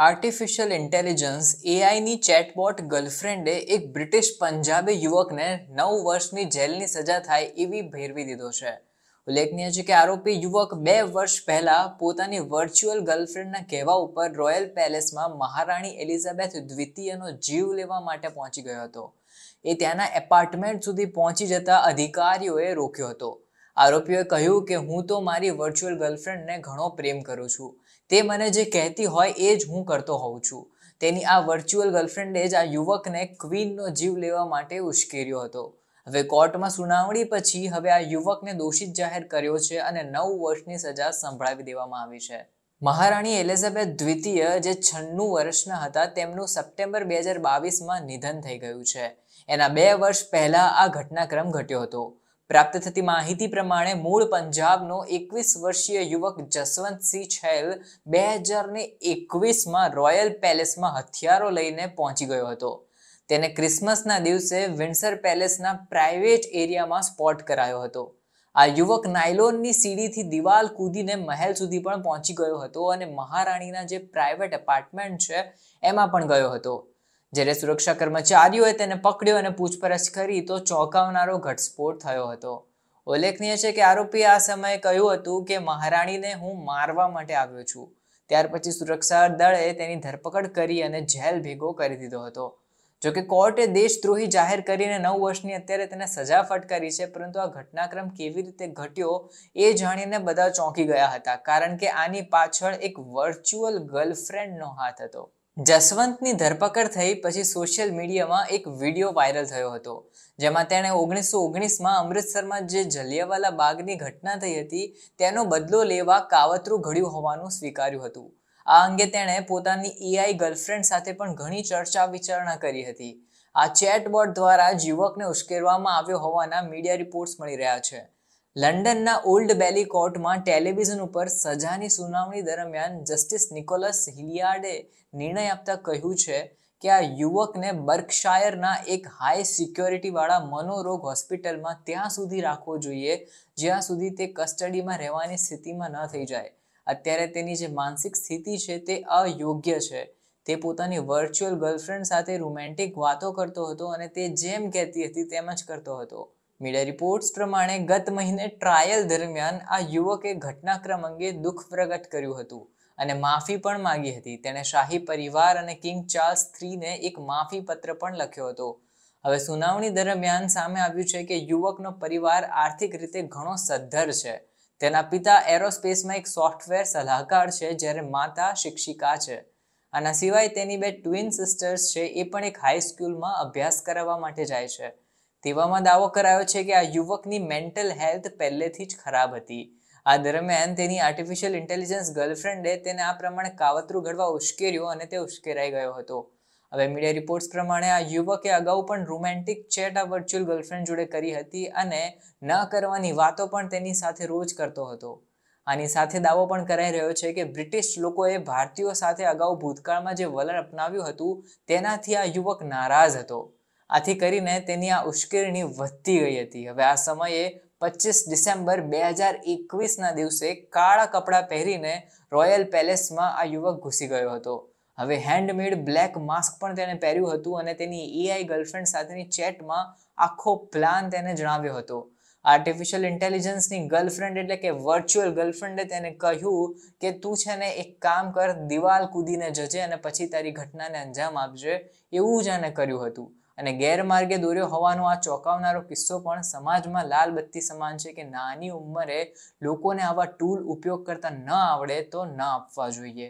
artificial intelligence એઆઈની chatbot ગર્લફ્રેન્ડે એક બ્રિટિશ પંજાબી યુવકને નવ વર્ષની જેલની સજા થાય એવી ભેરવી દીધો છે ઉલ્લેખનીય છે કે આરોપી યુવક બે વર્ષ પહેલા પોતાની વર્ચ્યુઅલ ગર્લફ્રેન્ડના કહેવા ઉપર રોયલ પેલેસમાં મહારાણી એલિઝાબેથ દ્વિતીયનો જીવ લેવા માટે પહોંચી ગયો હતો એ ત્યાંના એપાર્ટમેન્ટ સુધી પહોંચી જતા અધિકારીઓએ રોક્યો હતો આરોપીઓએ કહ્યું કે હું તો મારી વર્ચ્યુઅલ ગર્લફ્રેન્ડને ઘણો પ્રેમ કરું છું તે મને જે કહેતી હોય એ જ હું કરતો હોઉં છું તેની આ વર્ચ્યુઅલ ગર્લફ્રેન્ડે જ આ યુવકને ક્વીનનો જીવ લેવા માટે ઉશ્કેર્યો હતો હવે કોર્ટમાં સુનાવણી પછી હવે આ યુવકને દોષિત જાહેર કર્યો છે અને નવ વર્ષની સજા સંભળાવી દેવામાં આવી છે મહારાણી એલિઝાબેથ દ્વિતીય જે છન્નું વર્ષના હતા તેમનું સપ્ટેમ્બર બે હજાર બાવીસમાં નિધન થઈ ગયું છે એના બે વર્ષ પહેલાં આ ઘટનાક્રમ ઘટ્યો હતો પ્રાપ્ત થતી માહિતી પ્રમાણે મૂળ પંજાબનો એકવીસ વર્ષીય યુવક જસવંતસિંહ છેલ બે હજારને એકવીસમાં રોયલ પેલેસમાં હથિયારો લઈને પહોંચી ગયો હતો તેને ક્રિસમસના દિવસે વિન્સર પેલેસના પ્રાઇવેટ એરિયામાં સ્પોટ કરાયો હતો આ યુવક નાયલોનની સીડીથી દિવાલ કૂદીને મહેલ સુધી પણ પહોંચી ગયો હતો અને મહારાણીના જે પ્રાઇવેટ એપાર્ટમેન્ટ છે એમાં પણ ગયો હતો જ્યારે સુરક્ષા કર્મચારીઓએ તેને પકડ્યો અને પૂછપરછ કરી તો ચોંકાવનારો ઘટસ્ફોટ થયો હતો ઉલ્લેખનીય છે કે આરોપીએ આ સમયે કહ્યું હતું કે મહારાણીને હું મારવા માટે આવ્યો છું ત્યાર પછી સુરક્ષા દળે તેની ધરપકડ કરી અને જેલ ભેગો કરી દીધો હતો જોકે કોર્ટે દેશદ્રોહી જાહેર કરીને નવ વર્ષની અત્યારે તેને સજા ફટકારી છે પરંતુ આ ઘટનાક્રમ કેવી રીતે ઘટ્યો એ જાણીને બધા ચોંકી ગયા હતા કારણ કે આની પાછળ એક વર્ચ્યુઅલ ગર્લફ્રેન્ડનો હાથ હતો જસવંતની ધરપકડ થઈ પછી સોશિયલ મીડિયામાં એક વિડીયો વાયરલ થયો હતો જેમાં તેણે ઓગણીસો ઓગણીસમાં અમૃતસરમાં જે જલિયાવાલા બાગની ઘટના થઈ હતી તેનો બદલો લેવા કાવતરું ઘડ્યું હોવાનું સ્વીકાર્યું હતું આ અંગે તેણે પોતાની ઈઆઈ ગર્લફ્રેન્ડ સાથે પણ ઘણી ચર્ચા વિચારણા કરી હતી આ ચેટબોટ દ્વારા યુવકને ઉશ્કેરવામાં આવ્યો હોવાના મીડિયા રિપોર્ટ્સ મળી રહ્યા છે લંડનના ઓલ્ડ બેલી કોર્ટમાં ટેલિવિઝન ઉપર સજાની સુનાવણી દરમિયાન જસ્ટિસ નિકોલસ હિલિયાર્ડે નિર્ણય આપતા કહ્યું છે કે આ યુવકને બર્કશાયરના એક હાઈ સિક્યોરિટીવાળા મનોરોગ હોસ્પિટલમાં ત્યાં સુધી રાખવો જોઈએ જ્યાં સુધી તે કસ્ટડીમાં રહેવાની સ્થિતિમાં ન થઈ જાય અત્યારે તેની જે માનસિક સ્થિતિ છે તે અયોગ્ય છે તે પોતાની વર્ચ્યુઅલ ગર્લફ્રેન્ડ સાથે રોમેન્ટિક વાતો કરતો હતો અને તે જેમ કહેતી હતી તેમ જ કરતો હતો મીડિયા રિપોર્ટ્સ પ્રમાણે ગત મહિને ટ્રાયલ દરમિયાન આ યુવકે ઘટનાક્રમ અંગે દુઃખ પ્રગટ કર્યું હતું અને માફી પણ માંગી હતી તેણે શાહી પરિવાર અને કિંગ ચાર્લ્સ થ્રીને એક માફી પત્ર પણ લખ્યો હતો હવે સુનાવણી દરમિયાન સામે આવ્યું છે કે યુવકનો પરિવાર આર્થિક રીતે ઘણો સદ્ધર છે તેના પિતા એરોસ્પેસમાં એક સોફ્ટવેર સલાહકાર છે જ્યારે માતા શિક્ષિકા છે આના સિવાય તેની બે ટ્વિન સિસ્ટર્સ છે એ પણ એક હાઈસ્કૂલમાં અભ્યાસ કરાવવા માટે જાય છે તેવામાં દાવો કરાયો છે કે આ યુવકની મેન્ટલ હેલ્થ પહેલેથી જ ખરાબ હતી આ દરમિયાન તેની આર્ટિફિશિયલ ઇન્ટેલિજન્સ ગર્લફ્રેન્ડે તેને આ પ્રમાણે કાવતરું ઘડવા ઉશ્કેર્યો અને તે ઉશ્કેરાઈ ગયો હતો હવે મીડિયા રિપોર્ટ્સ પ્રમાણે આ યુવકે અગાઉ પણ રોમેન્ટિક ચેટ આ વર્ચ્યુઅલ ગર્લફ્રેન્ડ જોડે કરી હતી અને ન કરવાની વાતો પણ તેની સાથે રોજ કરતો હતો આની સાથે દાવો પણ કરાઈ રહ્યો છે કે બ્રિટિશ લોકોએ ભારતીયો સાથે અગાઉ ભૂતકાળમાં જે વલણ અપનાવ્યું હતું તેનાથી આ યુવક નારાજ હતો આથી કરીને તેની આ ઉશ્કેરણી વધતી ગઈ હતી હવે આ સમયે પચીસ ડિસેમ્બર બે હજાર એકવીસના દિવસે કાળા કપડાં પહેરીને રોયલ પેલેસમાં આ યુવક ઘૂસી ગયો હતો હવે હેન્ડમેડ બ્લેક માસ્ક પણ તેણે પહેર્યું હતું અને તેની એઆઈ ગર્લફ્રેન્ડ સાથેની ચેટમાં આખો પ્લાન તેને જણાવ્યો હતો આર્ટિફિશિયલ ઇન્ટેલિજન્સની ગર્લફ્રેન્ડ એટલે કે વર્ચ્યુઅલ ગર્લફ્રેન્ડે તેને કહ્યું કે તું છે ને એક કામ કર દિવાલ કૂદીને જજે અને પછી તારી ઘટનાને અંજામ આપજે એવું જ આને કર્યું હતું અને ગેરમાર્ગે દોર્યો હોવાનો આ ચોંકાવનારો કિસ્સો પણ સમાજમાં લાલ બત્તી સમાન છે કે નાની ઉંમરે લોકોને આવા ટૂલ ઉપયોગ કરતા ન આવડે તો ન આપવા જોઈએ